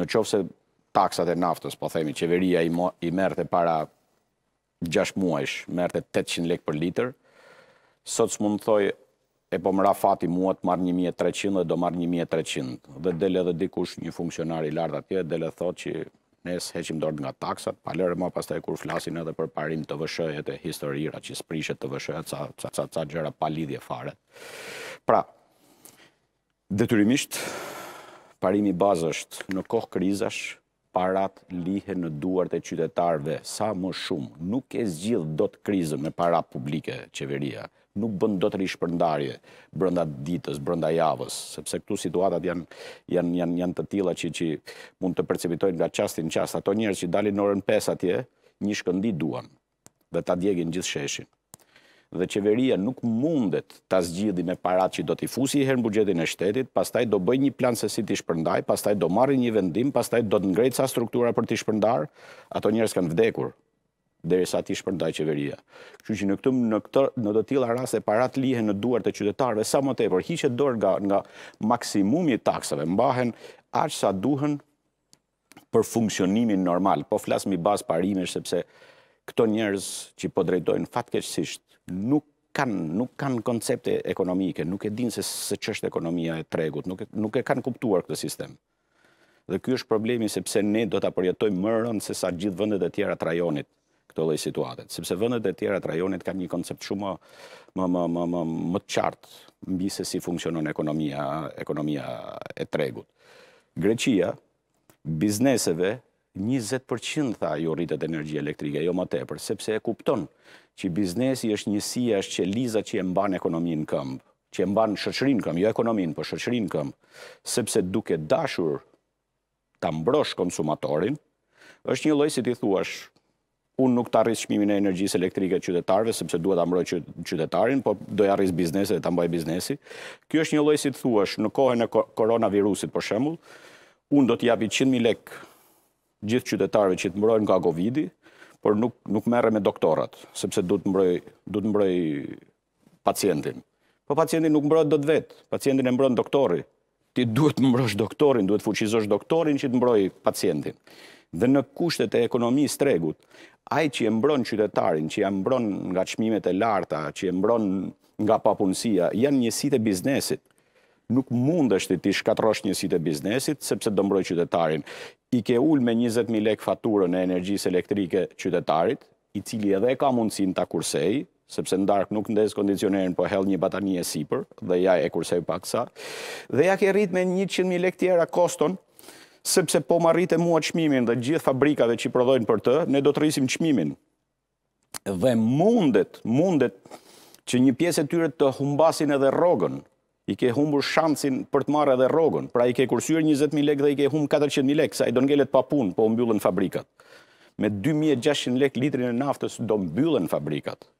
në qovë se taksat e naftës, po themi, qeveria i merte para 6 muajsh, merte 800 lek për liter, sot së të thoi, e po më ra fati muat të 1.300 dhe do marë 1.300. Dhe dele dhe dikush një funksionari i lartë atje, dele thot që nësë heqim dorë nga taksat, palerë ma pas të e kur flasin edhe për parim të vëshëhet e historira, që sprishet të vëshëhet, sa gjera palidhje fare. Pra, detyrimisht, parimi bazësht në kohë krizash, parat lihe në duart e qytetarve sa më shumë. Nuk e zgjidh do të krizën me para publike, qeveria. Nuk bën do të rishë përndarje brënda ditës, brënda javës, sepse këtu situatat janë, janë, janë, janë të tila që, mund të percepitojnë nga qastin qast. Ato njerës që dalin në orën 5 atje, një shkëndi duan dhe ta djegin gjithë sheshin dhe qeveria nuk mundet ta zgjidhi me parat që do t'i fusi herë në bugjetin e shtetit, pastaj do bëj një plan se si t'i shpërndaj, pastaj do marri një vendim, pastaj do të sa struktura për t'i shpërndar, ato njerëz kanë vdekur derisa t'i shpërndaj qeveria. Kështu që në këtë në këtë në të tilla raste parat lihen në duart e qytetarëve sa më tepër, hiqet dorë nga maksimumi i taksave, mbahen aq sa duhen për funksionimin normal. Po flas mbi bazë parime, sepse këto njerëz që po drejtojnë fatkeqësisht nuk kanë nuk kanë koncepte ekonomike, nuk e dinë se se ç'është ekonomia e tregut, nuk e, nuk e kanë kuptuar këtë sistem. Dhe ky është problemi sepse ne do ta përjetojmë më rën se sa gjithë vendet e tjera të rajonit këtë lloj situate. Sepse vendet e tjera të rajonit kanë një koncept shumë më më më më më të qartë mbi se si funksionon ekonomia, ekonomia e tregut. Greqia bizneseve 20% tha ju rritet energji elektrike, jo më tepër, sepse e kupton që biznesi është njësia është që liza që e mban ekonominë këmbë, që e mban shëqërinë këmbë, jo ekonominë, për po shëqërinë këmbë, sepse duke dashur të mbrosh konsumatorin, është një loj si ti thuash, unë nuk të arrisë shmimin e energjisë elektrike qytetarve, sepse duhet të mbrosh qytetarin, po doja arrisë biznesi dhe të mbaj biznesi. Kjo është një lojë si ti thuash, në kohën e koronavirusit, për shemull, unë do t'japi 100.000 lekë gjithë qytetarëve që të mbrojnë nga Covidi, por nuk nuk merre me doktorat, sepse duhet mbroj duhet mbroj pacientin. Po pacientin nuk mbrohet dot vet, pacientin e mbron doktori. Ti duhet mbrosh doktorin, duhet fuqizosh doktorin që të mbroj pacientin. Dhe në kushtet e ekonomisë tregut, ai që e mbron qytetarin, që ia mbron nga çmimet e larta, që e mbron nga papunësia, janë njësi të biznesit. Nuk mundesht ti shkatrosh njësi të biznesit sepse do mbroj qytetarin i ke ul me 20.000 lek faturën e energjisë elektrike qytetarit, i cili edhe ka mundësin të kursej, sepse në darkë nuk ndesë kondicionerin, po hel një e sipër, dhe ja e kursej pak sa, dhe ja ke rrit me 100.000 lek tjera koston, sepse po ma rrit e mua qmimin dhe gjithë fabrikave që i prodhojnë për të, ne do të rrisim qmimin. Dhe mundet, mundet që një pjesë e tyre të humbasin edhe rogën, i ke humbur shansin për të marrë edhe rogën, pra i ke kursyër 20.000 lek dhe i ke hum 400.000 lek, sa i do ngellet pa punë, po mbyllën fabrikat. Me 2.600 lek litrin e naftës do mbyllën fabrikat.